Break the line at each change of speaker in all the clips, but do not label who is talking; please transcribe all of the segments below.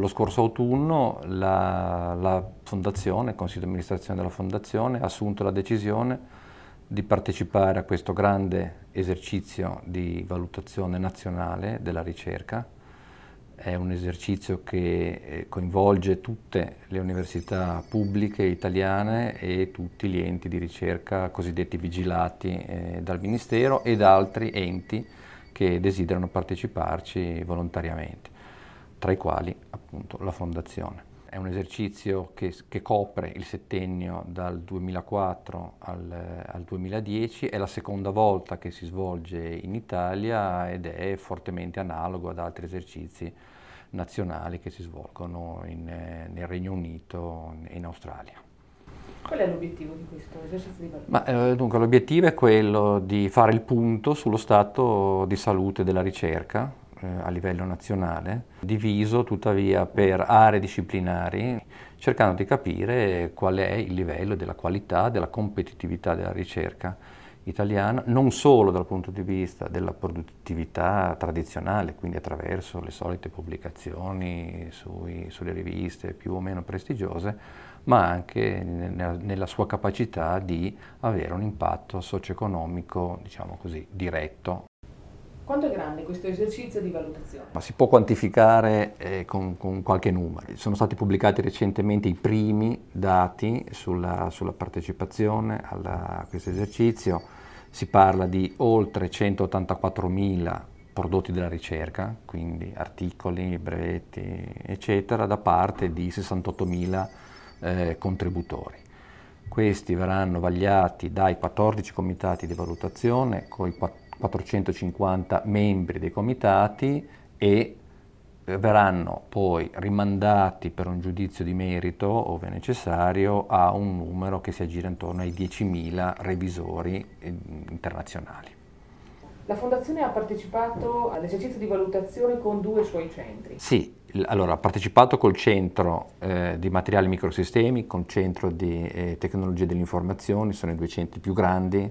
lo scorso autunno la, la Fondazione, il Consiglio di amministrazione della Fondazione ha assunto la decisione di partecipare a questo grande esercizio di valutazione nazionale della ricerca. È un esercizio che eh, coinvolge tutte le università pubbliche italiane e tutti gli enti di ricerca cosiddetti vigilati eh, dal Ministero ed altri enti che desiderano parteciparci volontariamente tra i quali appunto la fondazione. È un esercizio che, che copre il settennio dal 2004 al, al 2010, è la seconda volta che si svolge in Italia ed è fortemente analogo ad altri esercizi nazionali che si svolgono in, eh, nel Regno Unito e in Australia. Qual è l'obiettivo di questo esercizio di partito? Eh, dunque, l'obiettivo è quello di fare il punto sullo stato di salute della ricerca eh, a livello nazionale, diviso tuttavia per aree disciplinari, cercando di capire qual è il livello della qualità, della competitività della ricerca italiana, non solo dal punto di vista della produttività tradizionale, quindi attraverso le solite pubblicazioni sui, sulle riviste più o meno prestigiose, ma anche nella, sua capacità di avere un impatto socio-economico, diciamo così, diretto quanto è grande questo esercizio di valutazione? Ma si può quantificare eh, con, con, qualche numero. Sono stati pubblicati recentemente i primi dati sulla, sulla partecipazione alla, a questo esercizio. Si parla di oltre 184.000 prodotti della ricerca, quindi articoli, brevetti, eccetera, da parte di 68.000 eh, contributori. Questi verranno vagliati dai 14 comitati di valutazione con i 14 450 membri dei comitati e eh, verranno poi rimandati per un giudizio di merito, ove necessario, a un numero che si aggira intorno ai 10.000 revisori eh, internazionali. La Fondazione ha partecipato all'esercizio di valutazione con due suoi centri. Sì, allora, ha partecipato col centro eh, di materiali microsistemi, con il centro di eh, tecnologie dell'informazione, sono i due centri più grandi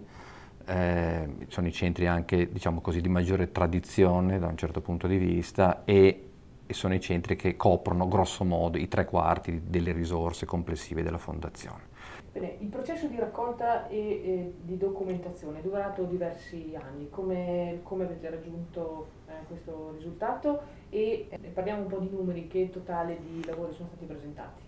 eh, sono i centri anche diciamo così, di maggiore tradizione da un certo punto di vista e, e sono i centri che coprono grosso modo i tre quarti delle risorse complessive della fondazione. Bene, il processo di raccolta e, e, di documentazione è durato diversi anni, come, come avete raggiunto eh, questo risultato e eh, parliamo un po' di numeri, che totale di lavori sono stati presentati?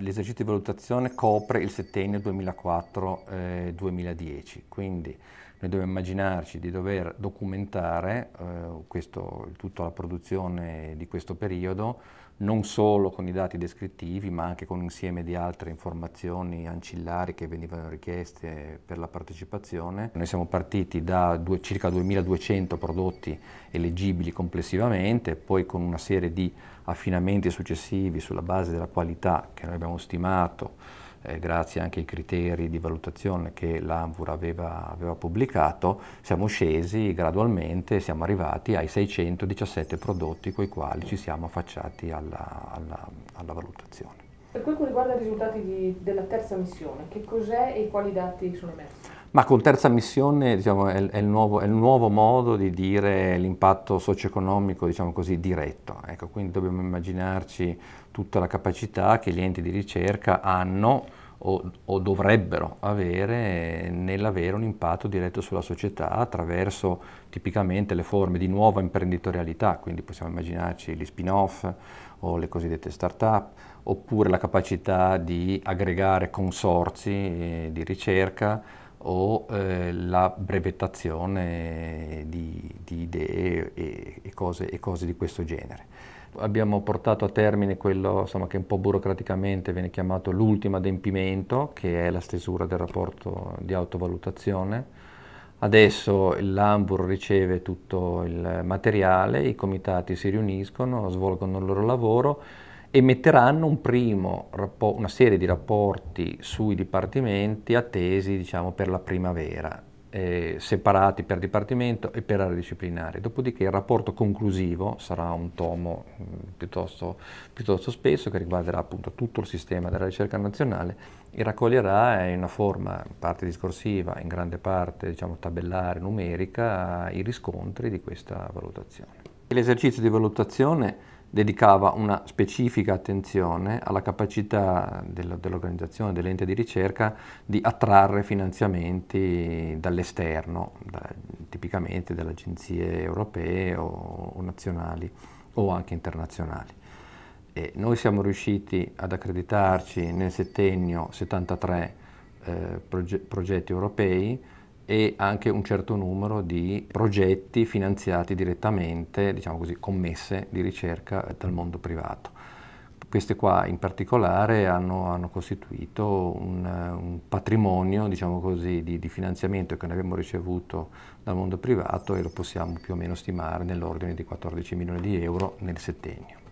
l'esercizio di valutazione copre il settennio 2004-2010, eh, quindi noi dobbiamo immaginarci di dover documentare eh, questo, tutta la produzione di questo periodo, non solo con i dati descrittivi, ma anche con un insieme di altre informazioni ancillari che venivano richieste per la partecipazione. Noi siamo partiti da due, circa 2200 prodotti eleggibili complessivamente, poi con una serie di affinamenti successivi sulla base della qualità che noi abbiamo stimato eh, grazie anche ai criteri di valutazione che l'ANVUR aveva, aveva, pubblicato, siamo scesi gradualmente e siamo arrivati ai 617 prodotti con i quali ci siamo affacciati alla, alla, alla valutazione. Per quel che riguarda i risultati di, della terza missione, che cos'è e quali dati sono emersi? Ma con terza missione diciamo, è, è, il nuovo, è, il nuovo, modo di dire l'impatto socio-economico diciamo così, diretto. Ecco, quindi dobbiamo immaginarci tutta la capacità che gli enti di ricerca hanno o, o dovrebbero avere nell'avere un impatto diretto sulla società attraverso tipicamente le forme di nuova imprenditorialità, quindi possiamo immaginarci gli spin-off o le cosiddette start-up, oppure la capacità di aggregare consorzi eh, di ricerca o eh, la brevettazione di, di idee e, e, cose, e, cose, di questo genere. Abbiamo portato a termine quello insomma, che un po' burocraticamente viene chiamato l'ultimo adempimento, che è la stesura del rapporto di autovalutazione. Adesso l'Ambur riceve tutto il materiale, i comitati si riuniscono, svolgono il loro lavoro emetteranno un primo una serie di rapporti sui dipartimenti attesi diciamo, per la primavera, eh, separati per dipartimento e per area disciplinare. Dopodiché il rapporto conclusivo sarà un tomo mh, mm, piuttosto, piuttosto, spesso che riguarderà appunto tutto il sistema della ricerca nazionale e raccoglierà in una forma, in parte discorsiva, in grande parte diciamo, tabellare, numerica, i riscontri di questa valutazione. L'esercizio di valutazione dedicava una specifica attenzione alla capacità dell'organizzazione, dell'ente di ricerca di attrarre finanziamenti dall'esterno, da, tipicamente dalle agenzie europee o, o, nazionali o anche internazionali. E noi siamo riusciti ad accreditarci nel settennio 73 eh, proge progetti europei, e anche un certo numero di progetti finanziati direttamente, diciamo così, commesse di ricerca eh, dal mondo privato. Queste qua in particolare hanno, hanno costituito un, eh, un patrimonio diciamo così, di, di, finanziamento che ne abbiamo ricevuto dal mondo privato e lo possiamo più o meno stimare nell'ordine di 14 milioni di euro nel settennio.